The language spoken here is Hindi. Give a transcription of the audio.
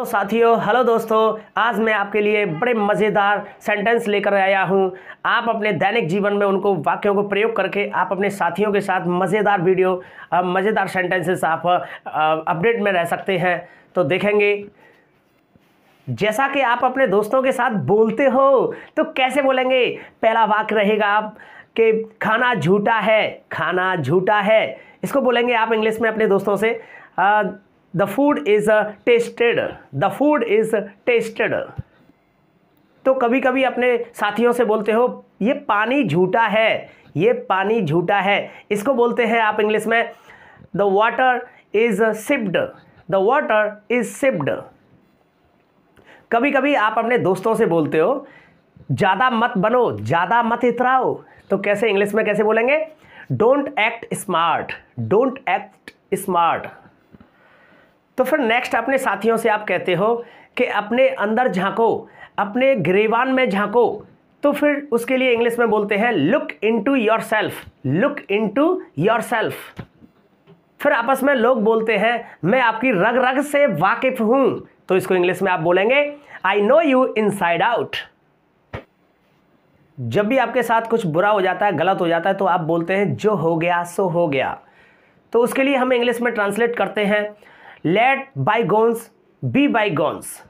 तो साथियों हेलो दोस्तों आज मैं आपके लिए बड़े मज़ेदार सेंटेंस लेकर आया हूं आप अपने दैनिक जीवन में उनको वाक्यों को प्रयोग करके आप अपने साथियों के साथ मज़ेदार वीडियो मज़ेदार सेंटेंसेस आप अपडेट में रह सकते हैं तो देखेंगे जैसा कि आप अपने दोस्तों के साथ बोलते हो तो कैसे बोलेंगे पहला वाक्य रहेगा आप कि खाना झूठा है खाना झूठा है इसको बोलेंगे आप इंग्लिश में अपने दोस्तों से आ, the food is tasted the food is tasted तो कभी कभी अपने साथियों से बोलते हो ये पानी झूठा है ये पानी झूठा है इसको बोलते हैं आप इंग्लिश में the water is sipped the water is sipped कभी कभी आप अपने दोस्तों से बोलते हो ज़्यादा मत बनो ज़्यादा मत इतराओ तो कैसे इंग्लिश में कैसे बोलेंगे don't act smart don't act smart तो फिर नेक्स्ट अपने साथियों से आप कहते हो कि अपने अंदर झांको अपने ग्रेवान में झांको तो फिर उसके लिए इंग्लिश में बोलते हैं look yourself look yourself फिर आपस में लोग बोलते हैं मैं आपकी रग रग से वाकिफ हूं तो इसको इंग्लिश में आप बोलेंगे I know you side out जब भी आपके साथ कुछ बुरा हो जाता है गलत हो जाता है तो आप बोलते हैं जो हो गया सो हो गया तो उसके लिए हम इंग्लिश में ट्रांसलेट करते हैं let bygones be bygones